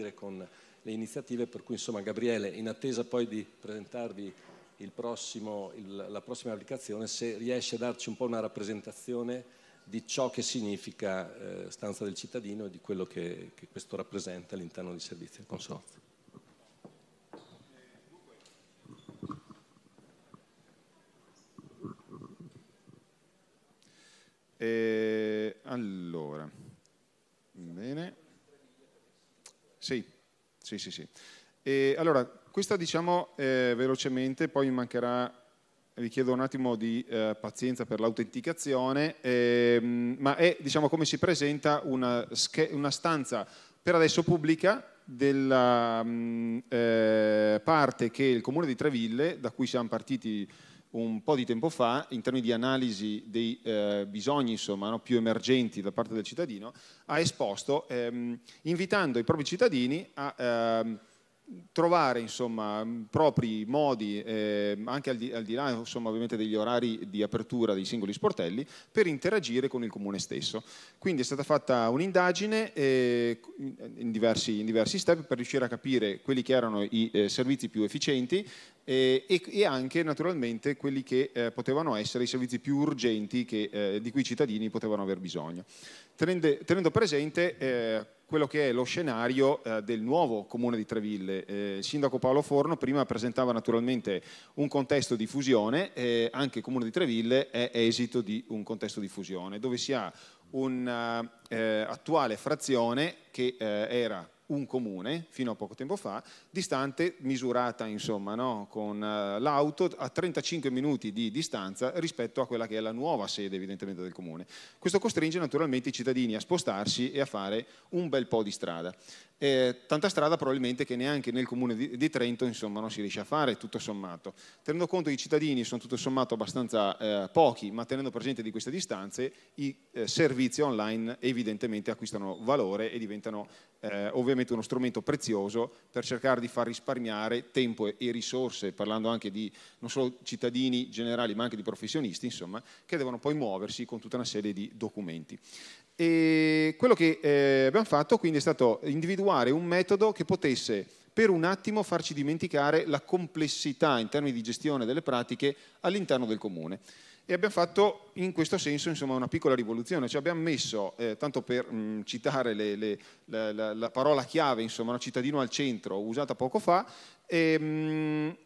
partire con le iniziative, per cui insomma Gabriele, in attesa poi di presentarvi il prossimo, il, la prossima applicazione, se riesce a darci un po' una rappresentazione di ciò che significa eh, stanza del cittadino e di quello che, che questo rappresenta all'interno di servizi del consorzio. Eh, allora, bene. Sì, sì, sì. E allora, questa diciamo eh, velocemente, poi mi mancherà, vi chiedo un attimo di eh, pazienza per l'autenticazione, ehm, ma è diciamo come si presenta una, una stanza per adesso pubblica della mh, mm, eh, parte che il comune di Treville, da cui siamo partiti un po' di tempo fa in termini di analisi dei eh, bisogni insomma, no, più emergenti da parte del cittadino, ha esposto ehm, invitando i propri cittadini a ehm, trovare insomma, propri modi, eh, anche al di, al di là insomma, ovviamente degli orari di apertura dei singoli sportelli, per interagire con il comune stesso. Quindi è stata fatta un'indagine eh, in, diversi, in, diversi, step per riuscire a capire quelli che erano i eh, servizi più efficienti eh, e, e, anche naturalmente quelli che eh, potevano essere i servizi più urgenti che, eh, di cui i cittadini potevano aver bisogno. Tenendo, tenendo presente eh, quello che è lo scenario eh, del nuovo comune di Treville. Eh, il sindaco Paolo Forno prima presentava naturalmente un contesto di fusione, anche il comune di Treville è esito di un contesto di fusione, dove si ha un'attuale frazione che era un comune, fino a poco tempo fa, distante, misurata insomma, no? con uh, l'auto a 35 minuti di distanza rispetto a quella che è la nuova sede evidentemente del comune. Questo costringe naturalmente i cittadini a spostarsi e a fare un bel po' di strada. Eh, tanta strada probabilmente che neanche nel comune di, di Trento insomma, non si riesce a fare, tutto sommato. Tenendo conto che i cittadini sono tutto sommato abbastanza eh, pochi, ma tenendo presente di queste distanze, i eh, servizi online evidentemente acquistano valore e diventano eh, ovviamente uno strumento prezioso per cercare di far risparmiare tempo e, e risorse, parlando anche di non solo cittadini generali ma anche di professionisti, insomma, che devono poi muoversi con tutta una serie di documenti. E quello che eh, abbiamo fatto quindi è stato individuare un metodo che potesse per un attimo farci dimenticare la complessità in termini di gestione delle pratiche all'interno del comune. E abbiamo fatto in questo senso insomma, una piccola rivoluzione, cioè abbiamo messo, eh, tanto per mh, mm, citare le, le, la, la, la, parola chiave, insomma, cittadino al centro usata poco fa, e, mh,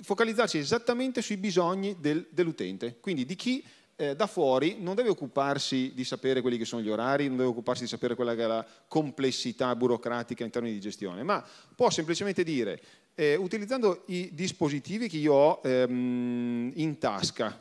focalizzarci esattamente sui bisogni del, dell'utente, quindi di chi eh, da fuori non deve occuparsi di sapere quelli che sono gli orari, non deve occuparsi di sapere quella che è la complessità burocratica in termini di gestione, ma può semplicemente dire, eh, utilizzando i dispositivi che io ho ehm, in tasca,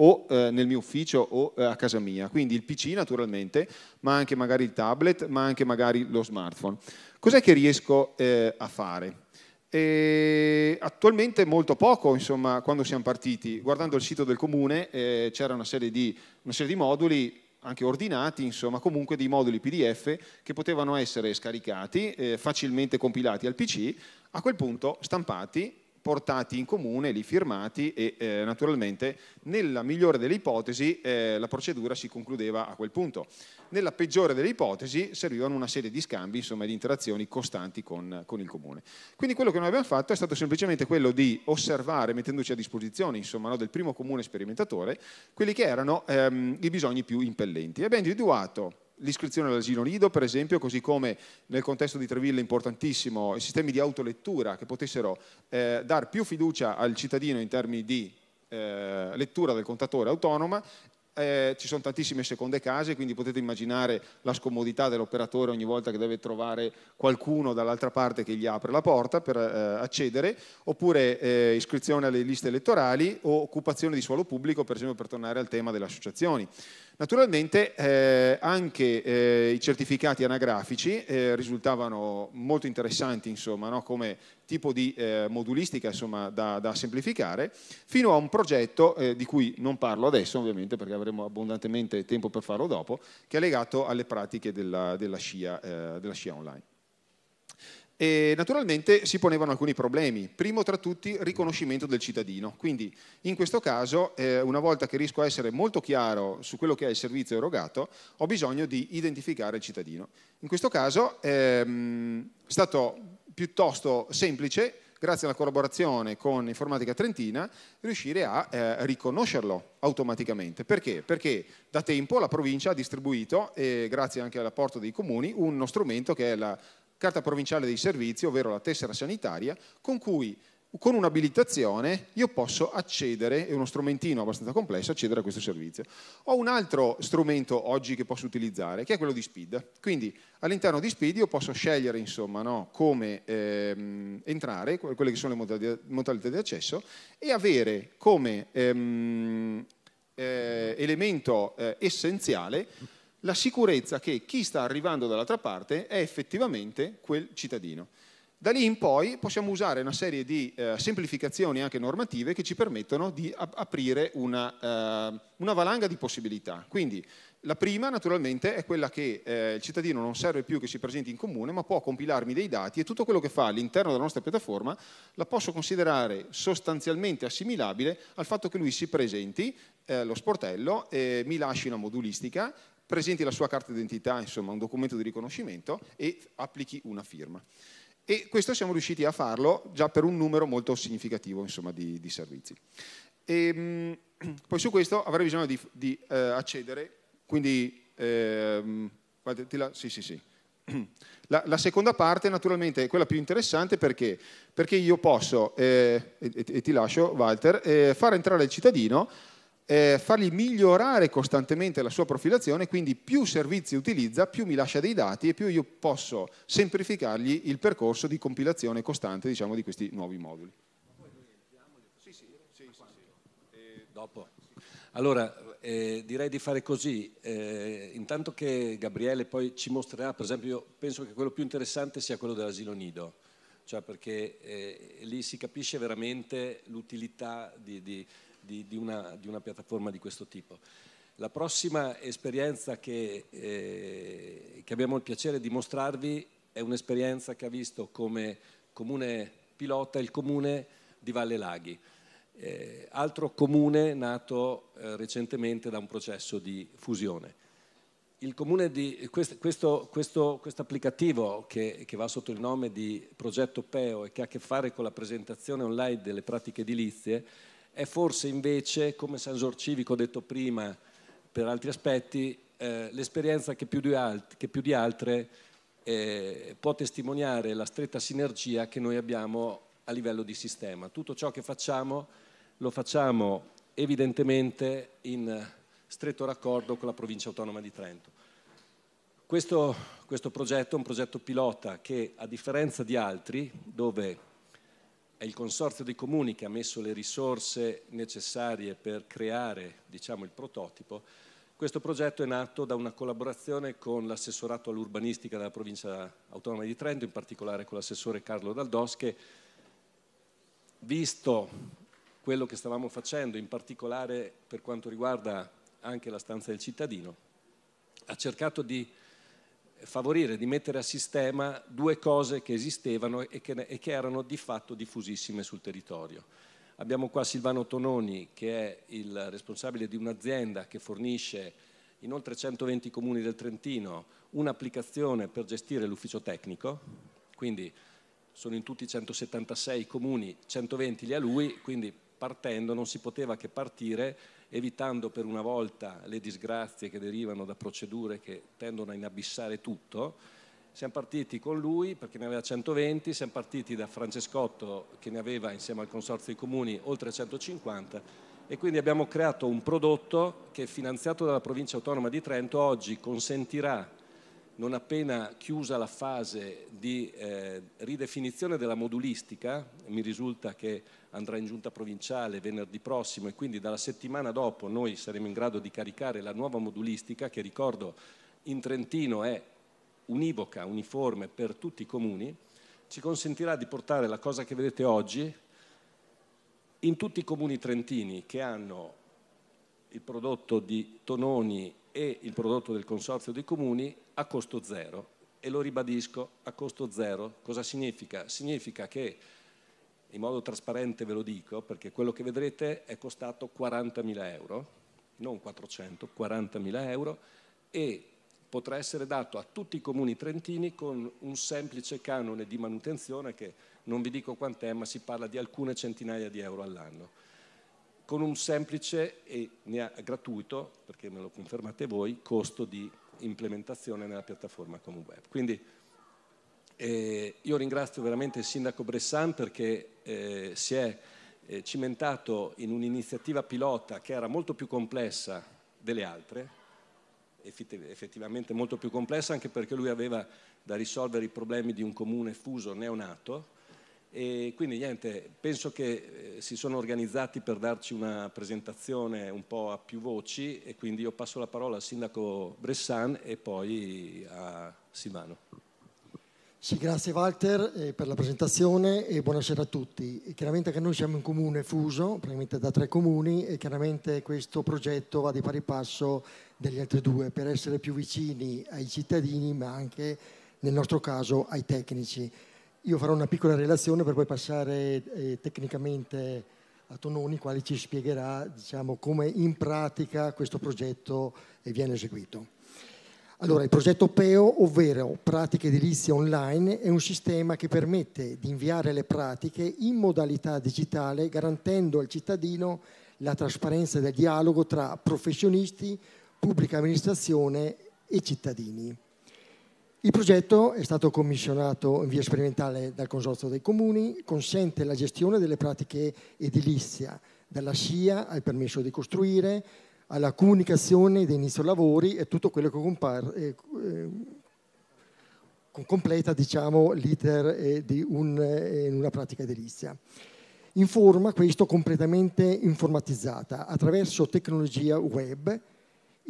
o eh, nel mio ufficio o eh, a casa mia. Quindi il PC naturalmente, ma anche magari il tablet, ma anche magari lo smartphone. Cos'è che riesco eh, a fare? E attualmente molto poco, insomma, quando siamo partiti. Guardando il sito del comune eh, c'era una serie, di, una serie, di, moduli, anche ordinati, insomma, comunque dei moduli PDF che potevano essere scaricati, eh, facilmente compilati al PC, a quel punto stampati portati in comune, li firmati e eh, naturalmente nella migliore delle ipotesi eh, la procedura si concludeva a quel punto. Nella peggiore delle ipotesi servivano una serie di scambi, insomma di interazioni costanti con, con, il comune. Quindi quello che noi abbiamo fatto è stato semplicemente quello di osservare, mettendoci a disposizione insomma, no, del primo comune sperimentatore, quelli che erano ehm, i bisogni più impellenti. Abbiamo individuato l'iscrizione all'asilo nido, per esempio, così come nel contesto di Treville è importantissimo, i sistemi di autolettura che potessero eh, dar più fiducia al cittadino in termini di eh, lettura del contatore autonoma. Eh, ci sono tantissime seconde case, quindi potete immaginare la scomodità dell'operatore ogni volta che deve trovare qualcuno dall'altra parte che gli apre la porta per eh, accedere, oppure eh, iscrizione alle liste elettorali o occupazione di suolo pubblico, per esempio per tornare al tema delle associazioni. Naturalmente eh, anche eh, i certificati anagrafici eh, risultavano molto interessanti insomma, no? come tipo di eh, modulistica insomma, da, da, semplificare, fino a un progetto eh, di cui non parlo adesso ovviamente perché avremo abbondantemente tempo per farlo dopo, che è legato alle pratiche della, della, scia, eh, della scia online. E naturalmente si ponevano alcuni problemi, primo tra tutti riconoscimento del cittadino, quindi in questo caso eh, una volta che riesco a essere molto chiaro su quello che è il servizio erogato ho bisogno di identificare il cittadino. In questo caso ehm, è stato piuttosto semplice, grazie alla collaborazione con Informatica Trentina, riuscire a eh, riconoscerlo automaticamente. Perché? Perché da tempo la provincia ha distribuito, eh, grazie anche all'apporto dei comuni, uno strumento che è la carta provinciale dei servizi, ovvero la tessera sanitaria, con cui con un'abilitazione io posso accedere, è uno strumentino abbastanza complesso, accedere a questo servizio. Ho un altro strumento oggi che posso utilizzare, che è quello di Speed. Quindi all'interno di Speed io posso scegliere insomma, no, come ehm, entrare, quelle che sono le modalità di accesso, e avere come ehm, eh, elemento eh, essenziale la sicurezza che chi sta arrivando dall'altra parte è effettivamente quel cittadino. Da lì in poi possiamo usare una serie di eh, semplificazioni anche normative che ci permettono di ap- aprire una, eh, una, valanga di possibilità. Quindi la prima naturalmente è quella che eh, il cittadino non serve più che si presenti in comune ma può compilarmi dei dati e tutto quello che fa all'interno della nostra piattaforma la posso considerare sostanzialmente assimilabile al fatto che lui si presenti eh, lo sportello, mi lasci una modulistica presenti la sua carta d'identità, insomma un documento di riconoscimento e applichi una firma. E questo siamo riusciti a farlo già per un numero molto significativo insomma, di, di, servizi. E, ehm, mh, poi su questo avrei bisogno di, di eh, accedere, quindi eh, la, sì, sì, sì. La, la, seconda parte naturalmente è quella più interessante perché, perché io posso, eh, e, e, ti lascio Walter, eh, far entrare il cittadino eh, fargli migliorare costantemente la sua profilazione, quindi più servizi utilizza, più mi lascia dei dati e più io posso semplificargli il percorso di compilazione costante diciamo, di questi nuovi moduli. Sì, sì, sì, eh, dopo. Allora, eh, direi di fare così, eh, intanto che Gabriele poi ci mostrerà, per esempio, io penso che quello più interessante sia quello dell'asilo nido, cioè perché eh, lì si capisce veramente l'utilità di, di di, di, una, di una piattaforma di questo tipo. La prossima esperienza che, eh, che, abbiamo il piacere di mostrarvi è un'esperienza che ha visto come comune pilota il comune di Valle Laghi, eh, altro comune nato eh, recentemente da un processo di fusione. Quest, questo, applicativo che, che va sotto il nome di Progetto Peo e che ha a che fare con la presentazione online delle pratiche edilizie è forse invece, come San Sorcivico detto prima, per altri aspetti, eh, l'esperienza che più di, alt- che più di altre eh, può testimoniare la stretta sinergia che noi abbiamo a livello di sistema. Tutto ciò che facciamo lo facciamo evidentemente in stretto raccordo con la provincia autonoma di Trento. Questo, questo progetto è un progetto pilota che, a differenza di altri, dove è il Consorzio dei Comuni che ha messo le risorse necessarie per creare diciamo, il prototipo, questo progetto è nato da una collaborazione con l'assessorato all'urbanistica della provincia autonoma di Trento, in particolare con l'assessore Carlo Daldos, che visto quello che stavamo facendo, in particolare per quanto riguarda anche la stanza del cittadino, ha cercato di favorire, di mettere a sistema due cose che esistevano e che, e che erano di fatto diffusissime sul territorio. Abbiamo qua Silvano Tononi che è il responsabile di un'azienda che fornisce in oltre 120 comuni del Trentino un'applicazione per gestire l'ufficio tecnico, quindi sono in tutti i 176 comuni, 120 li ha lui, quindi partendo non si poteva che partire evitando per una volta le disgrazie che derivano da procedure che tendono a inabissare tutto. Siamo partiti con lui perché ne aveva 120, siamo partiti da Francescotto che ne aveva insieme al Consorzio dei Comuni oltre 150 e quindi abbiamo creato un prodotto che finanziato dalla provincia autonoma di Trento oggi consentirà non appena chiusa la fase di eh, ridefinizione della modulistica, mi risulta che andrà in giunta provinciale venerdì prossimo e quindi dalla settimana dopo noi saremo in grado di caricare la nuova modulistica che ricordo in Trentino è univoca, uniforme per tutti i comuni, ci consentirà di portare la cosa che vedete oggi in tutti i comuni trentini che hanno il prodotto di tononi e il prodotto del Consorzio dei Comuni a costo zero. E lo ribadisco, a costo zero. Cosa significa? Significa che, in modo trasparente ve lo dico, perché quello che vedrete è costato 40.000 euro, non 400, 40.000 euro, e potrà essere dato a tutti i comuni trentini con un semplice canone di manutenzione che non vi dico quant'è, ma si parla di alcune centinaia di euro all'anno con un semplice e gratuito, perché me lo confermate voi, costo di implementazione nella piattaforma Common Web. Quindi eh, io ringrazio veramente il sindaco Bressan perché eh, si è eh, cimentato in un'iniziativa pilota che era molto più complessa delle altre, effettivamente molto più complessa anche perché lui aveva da risolvere i problemi di un comune fuso neonato e quindi niente, penso che eh, si sono organizzati per darci una presentazione un po' a più voci e quindi io passo la parola al sindaco Bressan e poi a Silvano. Sì, grazie Walter eh, per la presentazione e buonasera a tutti. chiaramente che noi siamo un comune fuso, praticamente da tre comuni e chiaramente questo progetto va di pari passo degli altri due per essere più vicini ai cittadini ma anche nel nostro caso ai tecnici io farò una piccola relazione per poi passare eh, tecnicamente a Tononi, quale ci spiegherà diciamo, come in pratica questo progetto eh, viene eseguito. Allora, il progetto PEO, ovvero Pratiche Edilizie Online, è un sistema che permette di inviare le pratiche in modalità digitale garantendo al cittadino la trasparenza del dialogo tra professionisti, pubblica amministrazione e cittadini. Il progetto è stato commissionato in via sperimentale dal Consorzio dei Comuni, consente la gestione delle pratiche edilizia, dalla SIA al permesso di costruire, alla comunicazione di inizio lavori e tutto quello che compar- eh, eh, completa diciamo, l'iter eh, di un, eh, una pratica edilizia. In forma questo completamente informatizzata attraverso tecnologia web,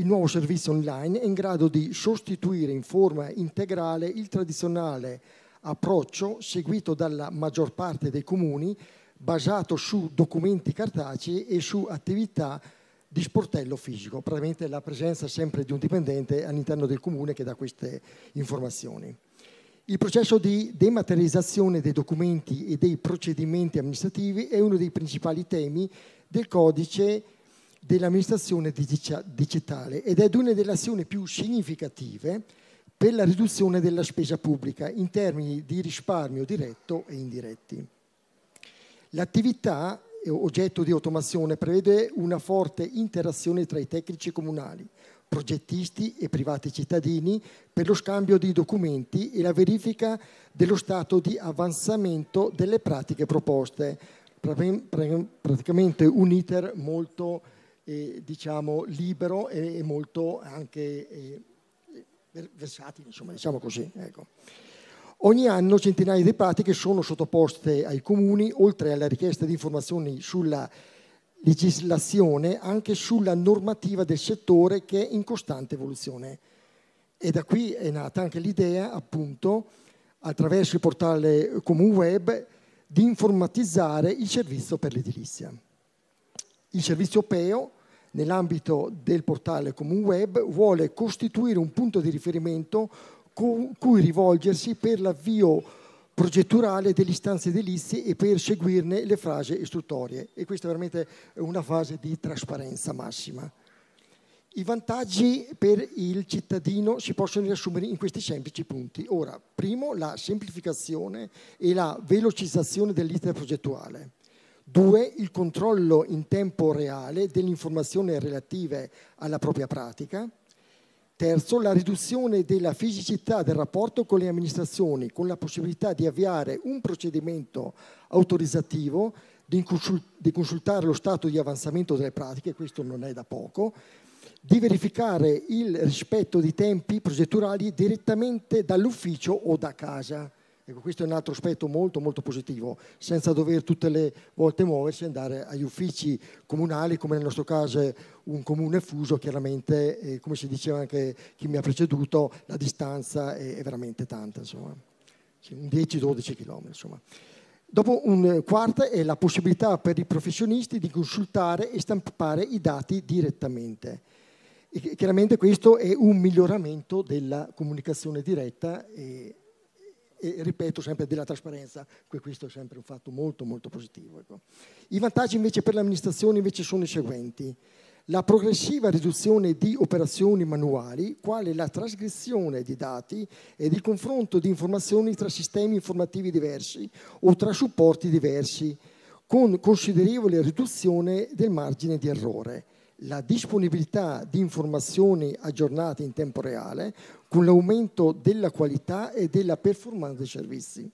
il nuovo servizio online è in grado di sostituire in forma integrale il tradizionale approccio seguito dalla maggior parte dei comuni basato su documenti cartacei e su attività di sportello fisico, praticamente la presenza sempre di un dipendente all'interno del comune che dà queste informazioni. Il processo di dematerializzazione dei documenti e dei procedimenti amministrativi è uno dei principali temi del codice dell'amministrazione digitale ed è una delle azioni più significative per la riduzione della spesa pubblica in termini di risparmio diretto e indiretti. L'attività eh, oggetto di automazione prevede una forte interazione tra i tecnici comunali, progettisti e privati cittadini per lo scambio di documenti e la verifica dello stato di avanzamento delle pratiche proposte, praticamente un iter molto eh, diciamo, libero e, molto anche eh, versatile, insomma, diciamo così. Ecco. Ogni anno centinaia di pratiche sono sottoposte ai comuni, oltre alla richiesta di informazioni sulla legislazione, anche sulla normativa del settore che è in costante evoluzione. E da qui è nata anche l'idea, appunto, attraverso il portale Comun Web, di informatizzare il servizio per l'edilizia. Il servizio PEO nell'ambito del portale Comun Web, vuole costituire un punto di riferimento con cui rivolgersi per l'avvio progetturale delle istanze edilizie e per seguirne le frasi istruttorie. E questa è veramente una fase di trasparenza massima. I vantaggi per il cittadino si possono riassumere in questi semplici punti. Ora, primo, la semplificazione e la velocizzazione dell'iter progettuale. Due, il controllo in tempo reale delle informazioni relative alla propria pratica. Terzo, la riduzione della fisicità del rapporto con le amministrazioni, con la possibilità di avviare un procedimento autorizzativo, di, consultare lo stato di avanzamento delle pratiche, questo non è da poco, di verificare il rispetto di tempi progettuali direttamente dall'ufficio o da casa. Ecco, questo è un altro aspetto molto, molto positivo, senza dover tutte le volte muoversi e andare agli uffici comunali, come nel nostro caso un comune fuso, chiaramente, eh, come si diceva anche chi mi ha preceduto, la distanza è, è veramente tanta, insomma, un 10-12 km. Insomma. Dopo un quarto è la possibilità per i professionisti di consultare e stampare i dati direttamente. E chiaramente questo è un miglioramento della comunicazione diretta. E, e ripeto sempre della trasparenza, questo è sempre un fatto molto molto positivo. Ecco. I vantaggi invece per l'amministrazione invece sono i seguenti. La progressiva riduzione di operazioni manuali, quale la trasgressione di dati ed il confronto di informazioni tra sistemi informativi diversi o tra supporti diversi, con considerevole riduzione del margine di errore la disponibilità di informazioni aggiornate in tempo reale con l'aumento della qualità e della performance dei servizi.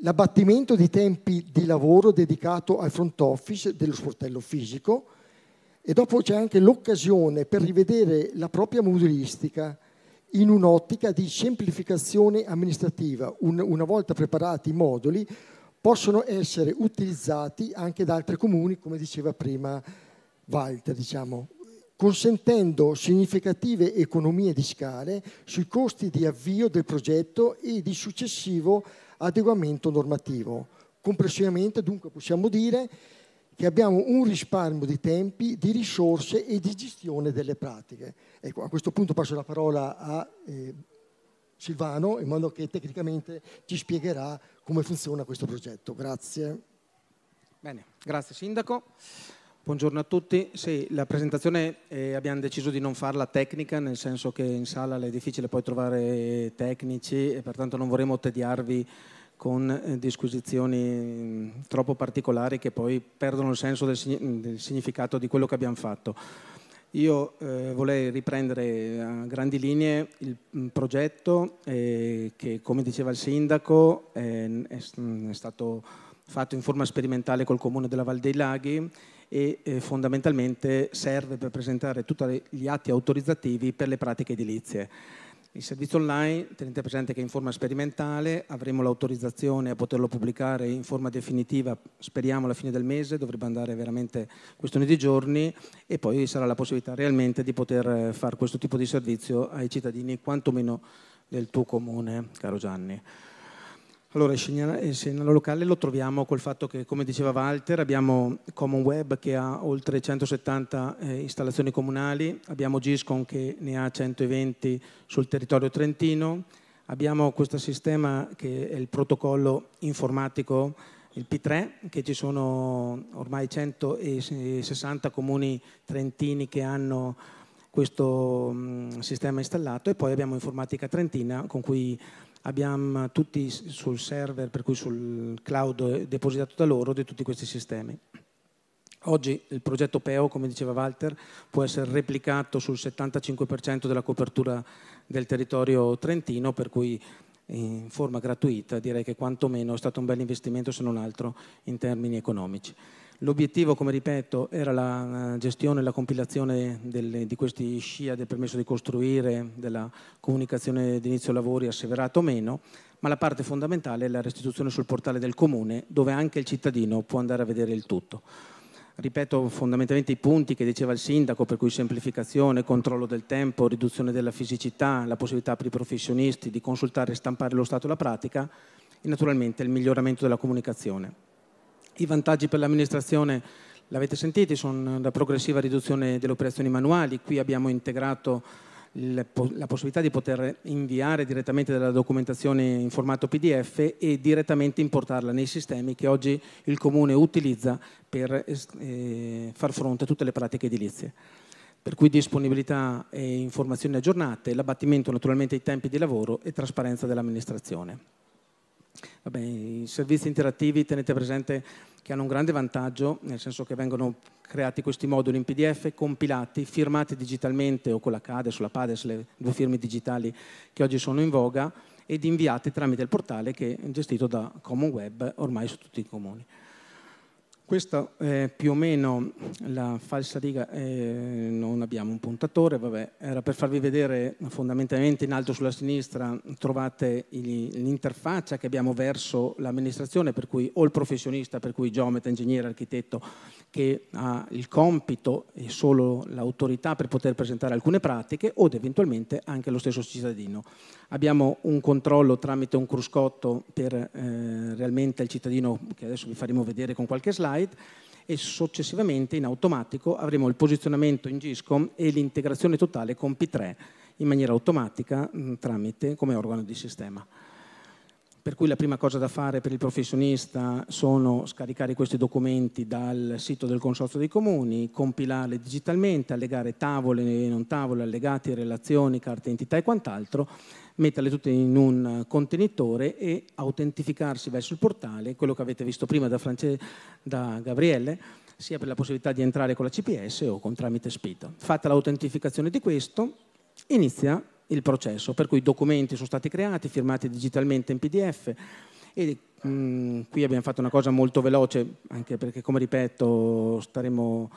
L'abbattimento di tempi di lavoro dedicato al front office dello sportello fisico e dopo c'è anche l'occasione per rivedere la propria modulistica in un'ottica di semplificazione amministrativa. Un, una volta preparati i moduli possono essere utilizzati anche da altri comuni, come diceva prima valida, diciamo, consentendo significative economie di scale sui costi di avvio del progetto e di successivo adeguamento normativo. Complessivamente dunque possiamo dire che abbiamo un risparmio di tempi, di risorse e di gestione delle pratiche. Ecco, a questo punto passo la parola a eh, Silvano in modo che tecnicamente ci spiegherà come funziona questo progetto. Grazie. Bene, grazie Sindaco. Buongiorno a tutti. Sì, la presentazione eh, abbiamo deciso di non farla tecnica, nel senso che in sala è difficile poi trovare eh, tecnici e pertanto non vorremmo tediarvi con eh, disquisizioni mm, troppo particolari che poi perdono il senso del, mm, del significato di quello che abbiamo fatto. Io eh, volevo riprendere a grandi linee il mh, mm, progetto eh, che, come diceva il sindaco, è, è, stato fatto in forma sperimentale col comune della Val dei Laghi e eh, fondamentalmente serve per presentare tutti gli atti autorizzativi per le pratiche edilizie. Il servizio online, tenete presente che è in forma sperimentale, avremo l'autorizzazione a poterlo pubblicare in forma definitiva, speriamo alla fine del mese, dovrebbe andare veramente questione di giorni e poi sarà la possibilità realmente di poter eh, fare questo tipo di servizio ai cittadini, quantomeno del tuo comune, caro Gianni. Allora, il segnale, locale lo troviamo col fatto che, come diceva Walter, abbiamo Common Web che ha oltre 170 eh, installazioni comunali, abbiamo Giscon che ne ha 120 sul territorio trentino, abbiamo questo sistema che è il protocollo informatico, il P3, che ci sono ormai 160 comuni trentini che hanno questo mh, mm, sistema installato e poi abbiamo Informatica Trentina con cui abbiamo tutti sul server, per cui sul cloud eh, depositato da loro, di tutti questi sistemi. Oggi il progetto PEO, come diceva Walter, può essere replicato sul 75% della copertura del territorio trentino, per cui in forma gratuita direi che quantomeno è stato un bel investimento, se non altro, in termini economici. L'obiettivo, come ripeto, era la gestione e la compilazione delle, di questi scia del permesso di costruire, della comunicazione d'inizio lavori asseverato o meno, ma la parte fondamentale è la restituzione sul portale del comune, dove anche il cittadino può andare a vedere il tutto. Ripeto fondamentalmente i punti che diceva il sindaco, per cui semplificazione, controllo del tempo, riduzione della fisicità, la possibilità per i professionisti di consultare e stampare lo stato e la pratica e naturalmente il miglioramento della comunicazione. I vantaggi per l'amministrazione, l'avete sentito, sono la progressiva riduzione delle operazioni manuali. Qui abbiamo integrato la possibilità di poter inviare direttamente della documentazione in formato PDF e direttamente importarla nei sistemi che oggi il Comune utilizza per eh, far fronte a tutte le pratiche edilizie. Per cui disponibilità e informazioni aggiornate, l'abbattimento naturalmente dei tempi di lavoro e trasparenza dell'amministrazione. Vabbè, I servizi interattivi tenete presente che hanno un grande vantaggio, nel senso che vengono creati questi moduli in PDF, compilati, firmati digitalmente o con la CADES la PADES, le due firme digitali che oggi sono in voga, ed inviati tramite il portale che è gestito da Common Web ormai su tutti i comuni. Questa è più o meno la falsa riga, eh, non abbiamo un puntatore, vabbè, era per farvi vedere fondamentalmente in alto sulla sinistra trovate l'interfaccia che abbiamo verso l'amministrazione per cui, o il professionista, per cui geometra, ingegnere, architetto, che ha il compito e solo l'autorità per poter presentare alcune pratiche o eventualmente anche lo stesso cittadino. Abbiamo un controllo tramite un cruscotto per eh, realmente il cittadino, che adesso vi faremo vedere con qualche slide, slide e successivamente in automatico avremo il posizionamento in GISCOM e l'integrazione totale con P3 in maniera automatica mm, tramite come organo di sistema. Per cui la prima cosa da fare per il professionista sono scaricare questi documenti dal sito del Consorzio dei Comuni, compilarli digitalmente, allegare tavole e non tavole, allegati, relazioni, carte entità e quant'altro metterle tutte in un contenitore e autentificarsi verso il portale, quello che avete visto prima da, France- da Gabriele, sia per la possibilità di entrare con la CPS o con tramite SPID. Fatta l'autentificazione di questo, inizia il processo, per cui i documenti sono stati creati, firmati digitalmente in PDF e mh, mm, qui abbiamo fatto una cosa molto veloce, anche perché come ripeto staremo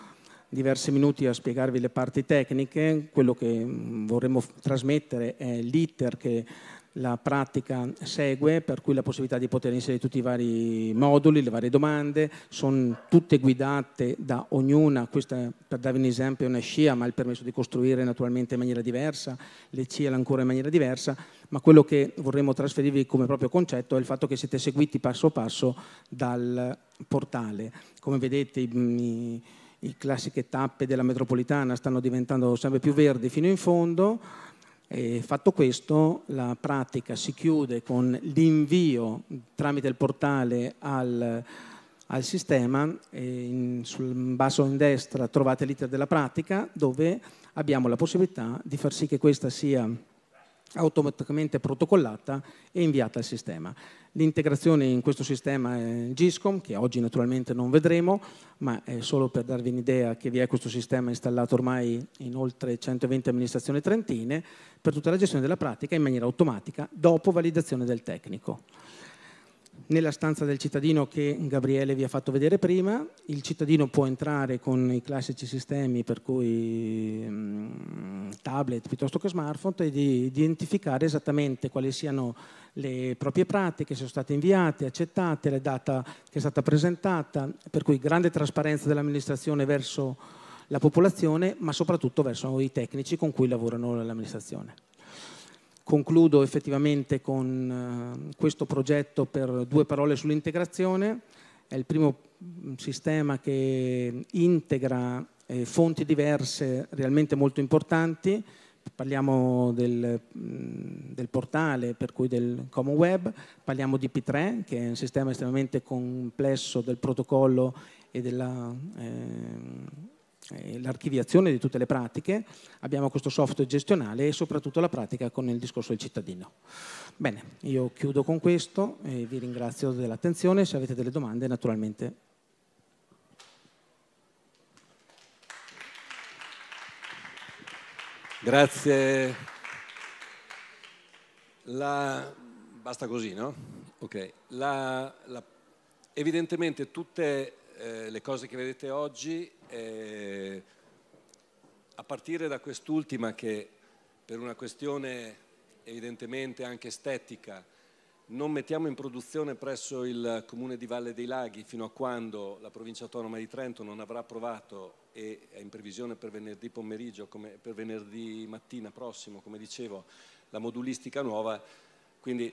diversi minuti a spiegarvi le parti tecniche, quello che mm, vorremmo trasmettere è l'iter che la pratica segue, per cui la possibilità di poter inserire tutti i vari moduli, le varie domande, sono tutte guidate da ognuna, questa per darvi un esempio è una scia, ma ha il permesso di costruire naturalmente in maniera diversa, le CIEL ancora in maniera diversa, ma quello che vorremmo trasferirvi come proprio concetto è il fatto che siete seguiti passo passo dal portale. Come vedete i le classiche tappe della metropolitana stanno diventando sempre più verdi fino in fondo. E fatto questo, la pratica si chiude con l'invio tramite il portale al, al sistema. In, sul basso in destra trovate l'iter della pratica, dove abbiamo la possibilità di far sì che questa sia automaticamente protocollata e inviata al sistema. L'integrazione in questo sistema è GISCOM, che oggi naturalmente non vedremo, ma è solo per darvi un'idea che vi è questo sistema installato ormai in oltre 120 amministrazioni trentine per tutta la gestione della pratica in maniera automatica dopo validazione del tecnico nella stanza del cittadino che Gabriele vi ha fatto vedere prima, il cittadino può entrare con i classici sistemi per cui mh, mm, tablet piuttosto che smartphone e di identificare esattamente quali siano le proprie pratiche, se sono state inviate, accettate, la data che è stata presentata, per cui grande trasparenza dell'amministrazione verso la popolazione, ma soprattutto verso i tecnici con cui lavorano l'amministrazione. Concludo effettivamente con eh, questo progetto per due parole sull'integrazione. È il primo mm, sistema che integra eh, fonti diverse realmente molto importanti. Parliamo del, mm, del, portale, per cui del Common Web, parliamo di P3, che è un sistema estremamente complesso del protocollo e della... Eh, eh, l'archiviazione di tutte le pratiche, abbiamo questo software gestionale e soprattutto la pratica con il discorso del cittadino. Bene, io chiudo con questo e vi ringrazio dell'attenzione, se avete delle domande naturalmente. Grazie. La... Basta così, no? Ok. La... La... Evidentemente tutte eh, le cose che vedete oggi eh, a partire da quest'ultima che per una questione evidentemente anche estetica non mettiamo in produzione presso il comune di Valle dei Laghi fino a quando la provincia autonoma di Trento non avrà approvato e è in previsione per venerdì pomeriggio, come, per venerdì mattina prossimo, come dicevo, la modulistica nuova, quindi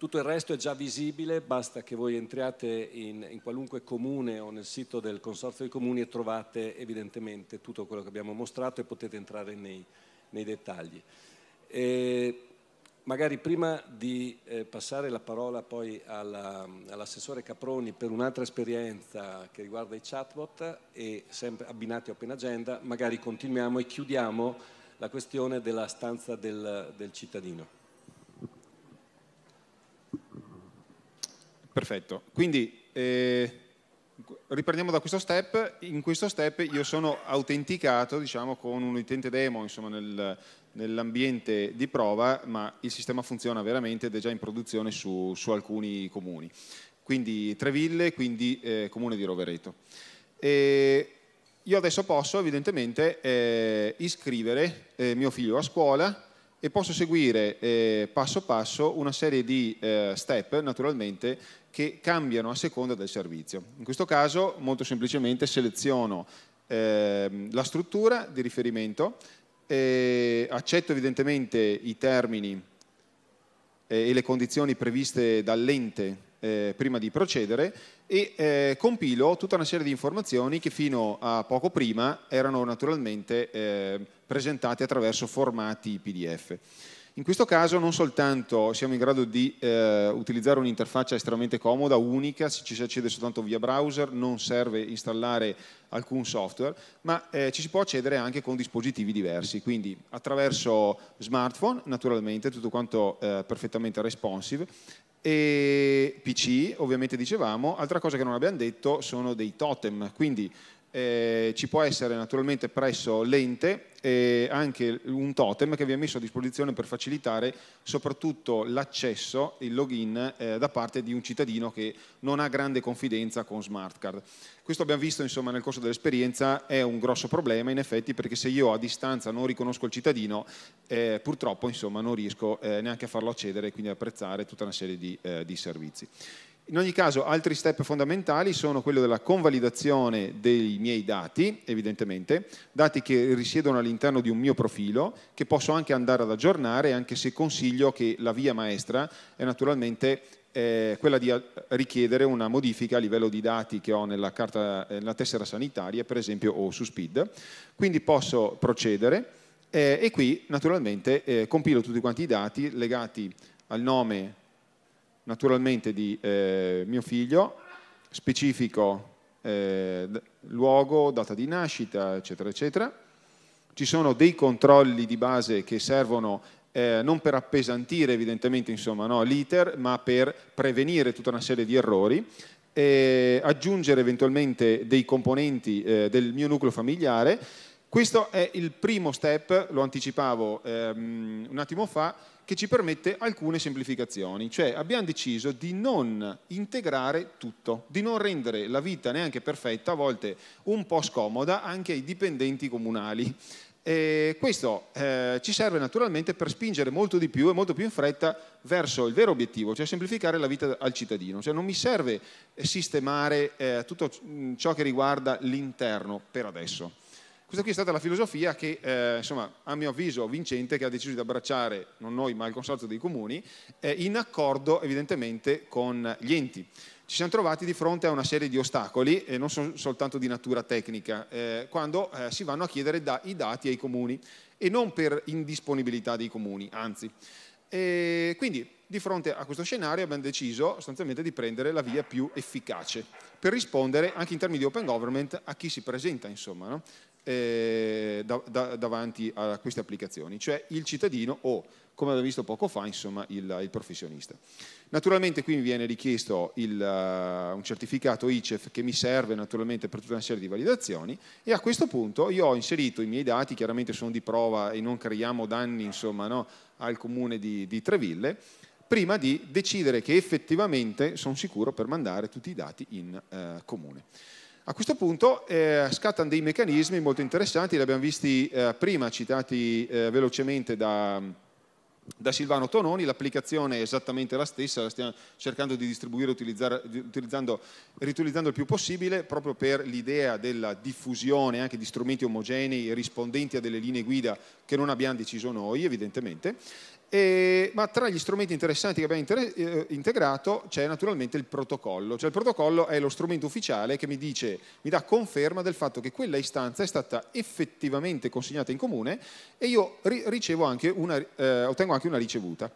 tutto il resto è già visibile, basta che voi entriate in, in, qualunque comune o nel sito del Consorzio dei Comuni e trovate evidentemente tutto quello che abbiamo mostrato e potete entrare nei, nei dettagli. E magari prima di eh, passare la parola poi alla, all'assessore Caproni per un'altra esperienza che riguarda i chatbot e sempre abbinati a Open Agenda, magari continuiamo e chiudiamo la questione della stanza del, del cittadino. Perfetto, quindi eh, riprendiamo da questo step, in questo step io sono autenticato diciamo, con un utente demo insomma, nel, nell'ambiente di prova, ma il sistema funziona veramente ed è già in produzione su, su alcuni comuni. Quindi Treville, quindi eh, comune di Rovereto. E io adesso posso evidentemente eh, iscrivere eh, mio figlio a scuola e posso seguire eh, passo passo una serie di eh, step naturalmente che cambiano a seconda del servizio. In questo caso molto semplicemente seleziono eh, la struttura di riferimento, eh, accetto evidentemente i termini eh, e le condizioni previste dall'ente eh, prima di procedere e eh, compilo tutta una serie di informazioni che fino a poco prima erano naturalmente eh, presentate attraverso formati PDF. In questo caso non soltanto siamo in grado di eh, utilizzare un'interfaccia estremamente comoda, unica, ci si accede soltanto via browser, non serve installare alcun software, ma eh, ci si può accedere anche con dispositivi diversi, quindi attraverso smartphone, naturalmente, tutto quanto eh, perfettamente responsive, e PC, ovviamente dicevamo, altra cosa che non abbiamo detto sono dei totem, quindi eh, ci può essere naturalmente presso l'ente eh, anche un totem che vi è messo a disposizione per facilitare soprattutto l'accesso, il login eh, da parte di un cittadino che non ha grande confidenza con Smartcard. Questo abbiamo visto insomma, nel corso dell'esperienza è un grosso problema in effetti perché se io a distanza non riconosco il cittadino eh, purtroppo insomma, non riesco eh, neanche a farlo accedere e quindi apprezzare tutta una serie di, eh, di servizi. In ogni caso, altri step fondamentali sono quello della convalidazione dei miei dati, evidentemente, dati che risiedono all'interno di un mio profilo, che posso anche andare ad aggiornare, anche se consiglio che la via maestra è naturalmente eh, quella di eh, richiedere una modifica a livello di dati che ho nella, carta, eh, nella tessera sanitaria, per esempio, o su Speed. Quindi posso procedere eh, e qui naturalmente eh, compilo tutti quanti i dati legati al nome, naturalmente di eh, mio figlio, specifico eh, luogo, data di nascita, eccetera, eccetera. Ci sono dei controlli di base che servono eh, non per appesantire evidentemente insomma, no, l'iter, ma per prevenire tutta una serie di errori, E aggiungere eventualmente dei componenti eh, del mio nucleo familiare questo è il primo step, lo anticipavo ehm, un attimo fa, che ci permette alcune semplificazioni, cioè abbiamo deciso di non integrare tutto, di non rendere la vita neanche perfetta, a volte un po' scomoda, anche ai dipendenti comunali. E questo eh, ci serve naturalmente per spingere molto di più e molto più in fretta verso il vero obiettivo, cioè semplificare la vita al cittadino. Cioè non mi serve sistemare eh, tutto ciò che riguarda l'interno per adesso questa qui è stata la filosofia che, eh, insomma, a mio avviso vincente, che ha deciso di abbracciare non noi ma il Consorzio dei Comuni, eh, in accordo evidentemente con gli enti. Ci siamo trovati di fronte a una serie di ostacoli, e non so, soltanto di natura tecnica, eh, quando eh, si vanno a chiedere da, i dati ai comuni e non per indisponibilità dei comuni, anzi. E quindi di fronte a questo scenario abbiamo deciso sostanzialmente di prendere la via più efficace per rispondere anche in termini di open government a chi si presenta, insomma, no? eh, da, da, davanti a queste applicazioni, cioè il cittadino o, come abbiamo visto poco fa, insomma, il, il professionista. Naturalmente qui mi viene richiesto il, uh, un certificato ICEF che mi serve naturalmente per tutta una serie di validazioni e a questo punto io ho inserito i miei dati, chiaramente sono di prova e non creiamo danni insomma, no, al comune di, di Treville, prima di decidere che effettivamente sono sicuro per mandare tutti i dati in uh, comune. A questo punto eh, scattano dei meccanismi molto interessanti, li abbiamo visti eh, prima, citati eh, velocemente da, da, Silvano Tononi, l'applicazione è esattamente la stessa, la stiamo cercando di distribuire utilizzando, riutilizzando il più possibile, proprio per l'idea della diffusione anche di strumenti omogenei rispondenti a delle linee guida che non abbiamo deciso noi, evidentemente. E, ma tra gli strumenti interessanti che abbiamo inter- eh, integrato c'è naturalmente il protocollo. Cioè il protocollo è lo strumento ufficiale che mi dice, mi dà conferma del fatto che quella istanza è stata effettivamente consegnata in comune e io ri- anche una, eh, ottengo anche una ricevuta.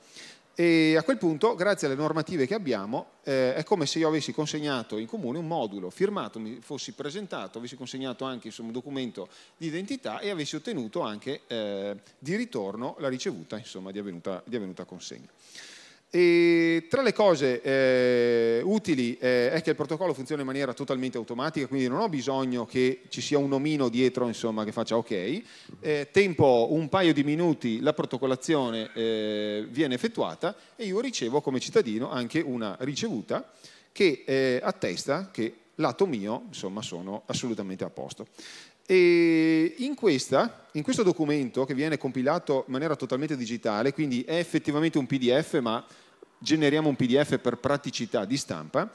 E a quel punto, grazie alle normative che abbiamo, eh, è come se io avessi consegnato in comune un modulo firmato, mi fossi presentato, avessi consegnato anche insomma, un documento di identità e avessi ottenuto anche eh, di ritorno la ricevuta insomma, di, avvenuta, di avvenuta consegna. E tra le cose eh, utili eh, è che il protocollo funziona in maniera totalmente automatica, quindi non ho bisogno che ci sia un omino dietro insomma, che faccia ok. Eh, tempo un paio di minuti la protocollazione eh, viene effettuata e io ricevo come cittadino anche una ricevuta che eh, attesta che lato mio insomma, sono assolutamente a posto. E in, questa, in, questo documento che viene compilato in maniera totalmente digitale, quindi è effettivamente un PDF, ma generiamo un PDF per praticità di stampa,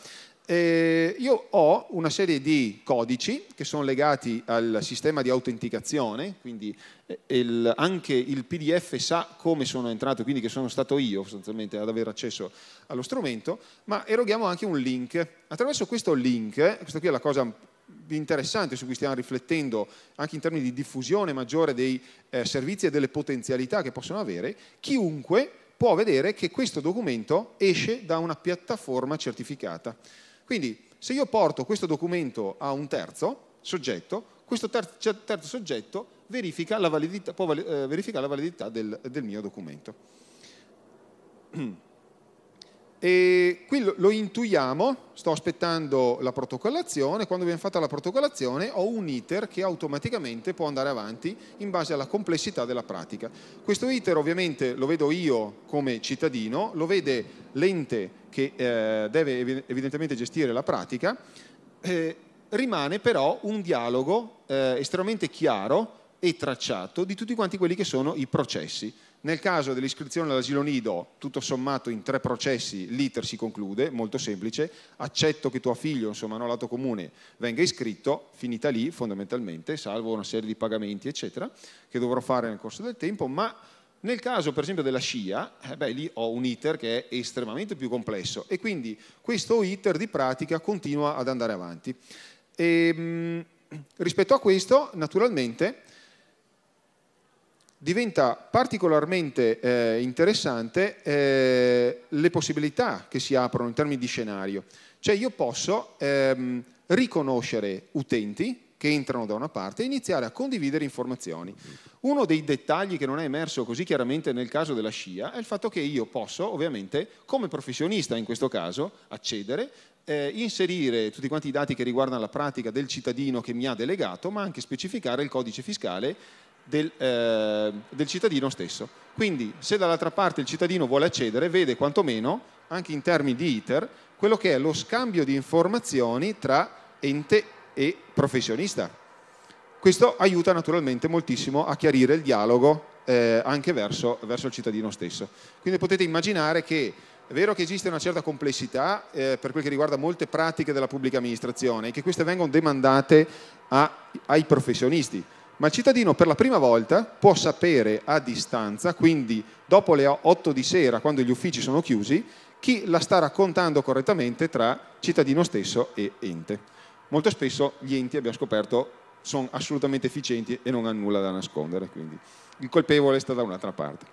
eh, io ho una serie di codici che sono legati al sistema di autenticazione, quindi eh, il, anche il PDF sa come sono entrato, quindi che sono stato io sostanzialmente ad avere accesso allo strumento, ma eroghiamo anche un link. Attraverso questo link, questa qui è la cosa interessante su cui stiamo riflettendo anche in termini di diffusione maggiore dei eh, servizi e delle potenzialità che possono avere, chiunque può vedere che questo documento esce da una piattaforma certificata. Quindi se io porto questo documento a un terzo soggetto, questo terzo, terzo soggetto verifica validità, può eh, verificare la validità del, del mio documento. E qui lo, lo intuiamo, sto aspettando la protocollazione, quando viene fatta la protocollazione ho un iter che automaticamente può andare avanti in base alla complessità della pratica. Questo iter ovviamente lo vedo io come cittadino, lo vede l'ente che eh, deve evidentemente gestire la pratica, eh, rimane però un dialogo eh, estremamente chiaro e tracciato di tutti quanti quelli che sono i processi. Nel caso dell'iscrizione all'asilo nido, tutto sommato in tre processi l'iter si conclude, molto semplice, accetto che tuo figlio, insomma, non lato comune, venga iscritto, finita lì fondamentalmente, salvo una serie di pagamenti, eccetera, che dovrò fare nel corso del tempo, ma nel caso per esempio della scia, eh beh, lì ho un iter che è estremamente più complesso e quindi questo iter di pratica continua ad andare avanti. E, ehm, rispetto a questo, naturalmente, diventa particolarmente eh, interessante eh, le possibilità che si aprono in termini di scenario. Cioè io posso ehm, riconoscere utenti che entrano da una parte e iniziare a condividere informazioni. Uno dei dettagli che non è emerso così chiaramente nel caso della scia è il fatto che io posso, ovviamente, come professionista in questo caso, accedere, eh, inserire tutti quanti i dati che riguardano la pratica del cittadino che mi ha delegato, ma anche specificare il codice fiscale del, eh, del cittadino stesso. Quindi se dall'altra parte il cittadino vuole accedere, vede quantomeno, anche in termini di ITER, quello che è lo scambio di informazioni tra ente e professionista. Questo aiuta naturalmente moltissimo a chiarire il dialogo eh, anche verso, verso, il cittadino stesso. Quindi potete immaginare che è vero che esiste una certa complessità eh, per quel che riguarda molte pratiche della pubblica amministrazione e che queste vengono demandate a, ai professionisti ma il cittadino per la prima volta può sapere a distanza, quindi dopo le 8 di sera, quando gli uffici sono chiusi, chi la sta raccontando correttamente tra cittadino stesso e ente. Molto spesso gli enti, abbiamo scoperto, sono assolutamente efficienti e non hanno nulla da nascondere, quindi il colpevole sta da un'altra parte.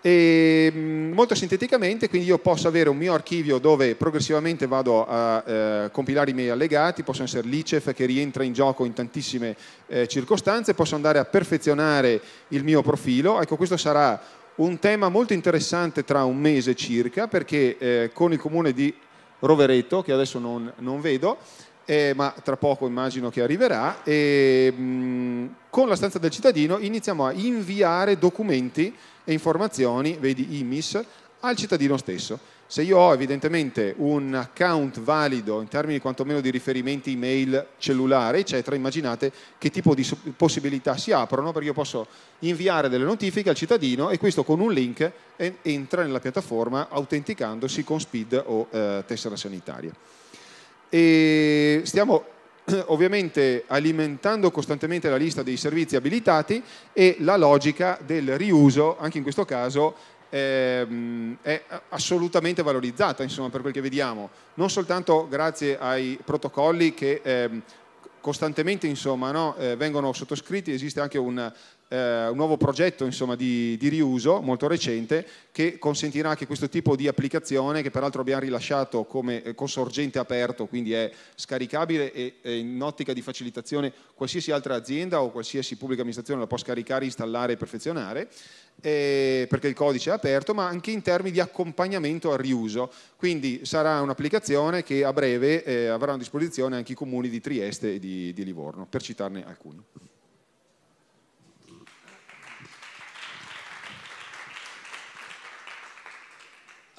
E ehm, molto sinteticamente, quindi io posso avere un mio archivio dove progressivamente vado a eh, compilare i miei allegati, possono essere l'ICEF che rientra in gioco in tantissime eh, circostanze, posso andare a perfezionare il mio profilo. Ecco, questo sarà un tema molto interessante tra un mese circa, perché eh, con il comune di Rovereto, che adesso non, non vedo, eh, ma tra poco immagino che arriverà, e, ehm, mh, con la stanza del cittadino iniziamo a inviare documenti e informazioni, vedi IMIS, al cittadino stesso. Se io ho evidentemente un account valido in termini quantomeno di riferimenti email, cellulare, eccetera, immaginate che tipo di possibilità si aprono perché io posso inviare delle notifiche al cittadino e questo con un link entra nella piattaforma autenticandosi con SPID o eh, tessera sanitaria e stiamo ovviamente alimentando costantemente la lista dei servizi abilitati e la logica del riuso, anche in questo caso, ehm, è assolutamente valorizzata insomma, per quel che vediamo, non soltanto grazie ai protocolli che ehm, costantemente insomma, no, eh, vengono sottoscritti, esiste anche un eh, un nuovo progetto insomma, di, di, riuso molto recente che consentirà anche questo tipo di applicazione che peraltro abbiamo rilasciato come eh, consorgente aperto, quindi è scaricabile e, e, in ottica di facilitazione qualsiasi altra azienda o qualsiasi pubblica amministrazione la può scaricare, installare e perfezionare. Eh, perché il codice è aperto, ma anche in termini di accompagnamento al riuso. Quindi sarà un'applicazione che a breve eh, avranno a disposizione anche i comuni di Trieste e di, di Livorno, per citarne alcuni.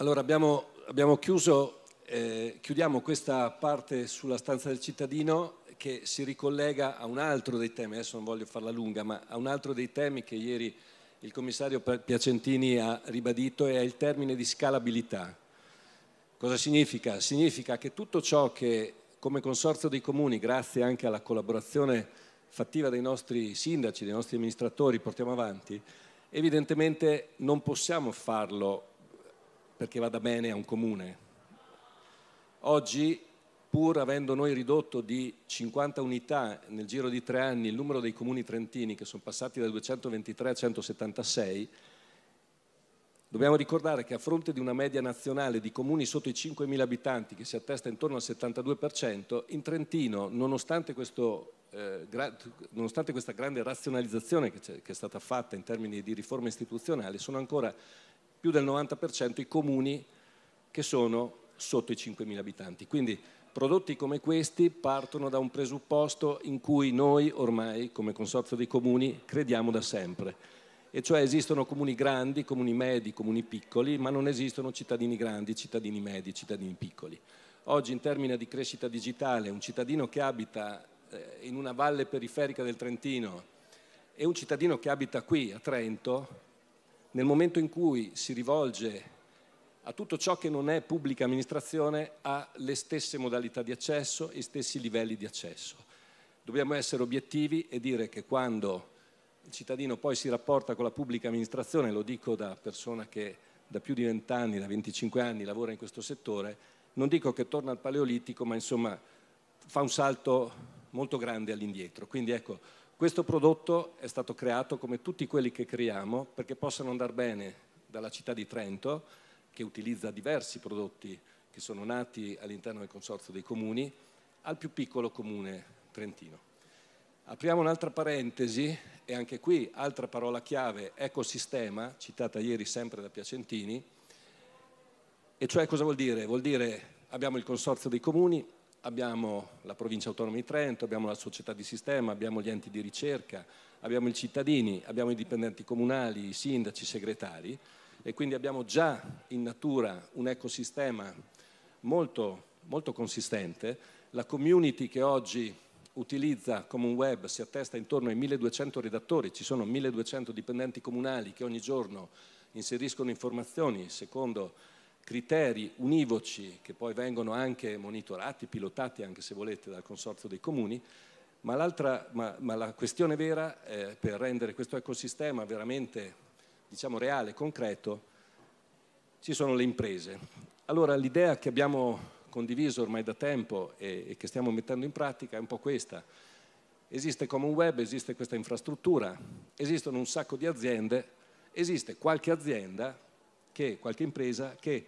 Allora abbiamo, abbiamo chiuso, eh, chiudiamo questa parte sulla stanza del cittadino che si ricollega a un altro dei temi, adesso non voglio farla lunga, ma a un altro dei temi che ieri il commissario Piacentini ha ribadito è il termine di scalabilità. Cosa significa? Significa che tutto ciò che come Consorzio dei Comuni, grazie anche alla collaborazione fattiva dei nostri sindaci, dei nostri amministratori, portiamo avanti, evidentemente non possiamo farlo perché vada bene a un comune. Oggi, pur avendo noi ridotto di 50 unità nel giro di tre anni il numero dei comuni trentini che sono passati da 223 a 176, Dobbiamo ricordare che a fronte di una media nazionale di comuni sotto i 5.000 abitanti che si attesta intorno al 72%, in Trentino, nonostante, questo, eh, gra nonostante questa grande razionalizzazione che, che è stata fatta in termini di riforme istituzionali, sono ancora più del 90% i comuni che sono sotto i 5.000 abitanti. Quindi prodotti come questi partono da un presupposto in cui noi ormai come Consorzio dei Comuni crediamo da sempre. E cioè esistono comuni grandi, comuni medi, comuni piccoli, ma non esistono cittadini grandi, cittadini medi, cittadini piccoli. Oggi in termini di crescita digitale un cittadino che abita eh, in una valle periferica del Trentino e un cittadino che abita qui a Trento nel momento in cui si rivolge a tutto ciò che non è pubblica amministrazione ha le stesse modalità di accesso, i stessi livelli di accesso. Dobbiamo essere obiettivi e dire che quando il cittadino poi si rapporta con la pubblica amministrazione, lo dico da persona che da più di 20 anni, da 25 anni lavora in questo settore, non dico che torna al paleolitico, ma insomma fa un salto molto grande all'indietro. Quindi ecco, questo prodotto è stato creato, come tutti quelli che creiamo, perché possano andare bene dalla città di Trento, che utilizza diversi prodotti che sono nati all'interno del Consorzio dei Comuni, al più piccolo comune trentino. Apriamo un'altra parentesi e anche qui altra parola chiave, ecosistema, citata ieri sempre da Piacentini, e cioè cosa vuol dire? Vuol dire abbiamo il Consorzio dei Comuni, abbiamo la provincia autonoma di Trento, abbiamo la società di sistema, abbiamo gli enti di ricerca, abbiamo i cittadini, abbiamo i dipendenti comunali, i sindaci, i segretari e quindi abbiamo già in natura un ecosistema molto, molto consistente. La community che oggi utilizza come un Web si attesta intorno ai 1200 redattori, ci sono 1200 dipendenti comunali che ogni giorno inseriscono informazioni secondo criteri univoci che poi vengono anche monitorati, pilotati anche se volete dal Consorzio dei Comuni, ma, ma, ma la questione vera eh, per rendere questo ecosistema veramente diciamo, reale, concreto, ci sono le imprese. Allora l'idea che abbiamo condiviso ormai da tempo e, e che stiamo mettendo in pratica è un po' questa. Esiste Common Web, esiste questa infrastruttura, esistono un sacco di aziende, esiste qualche azienda, che, qualche impresa che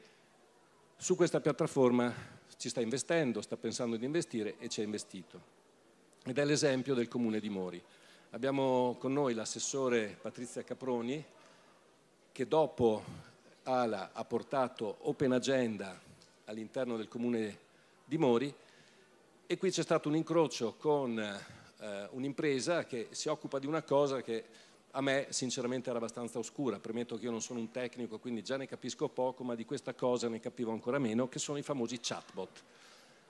su questa piattaforma ci sta investendo, sta pensando di investire e ci ha investito. Ed è l'esempio del comune di Mori. Abbiamo con noi l'assessore Patrizia Caproni che dopo Ala ha portato Open Agenda all'interno del comune di Mori e qui c'è stato un incrocio con eh, un'impresa che si occupa di una cosa che a me sinceramente era abbastanza oscura, premetto che io non sono un tecnico, quindi già ne capisco poco, ma di questa cosa ne capivo ancora meno, che sono i famosi chatbot.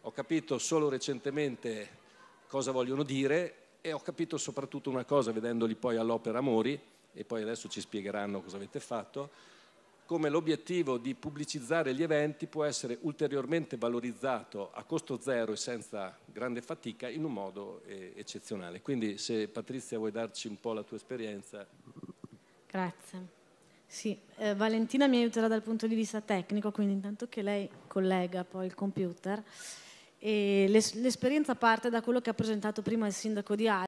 Ho capito solo recentemente cosa vogliono dire e ho capito soprattutto una cosa, vedendoli poi all'Opera Mori, e poi adesso ci spiegheranno cosa avete fatto, come l'obiettivo di pubblicizzare gli eventi può essere ulteriormente valorizzato a costo zero e senza grande fatica in un modo eh, eccezionale. Quindi se Patrizia vuoi darci un po' la tua esperienza. Grazie. Sì, eh, Valentina mi aiuterà dal punto di vista tecnico, quindi intanto che lei collega poi il computer. l'esperienza parte da quello che ha presentato prima il sindaco di Ari.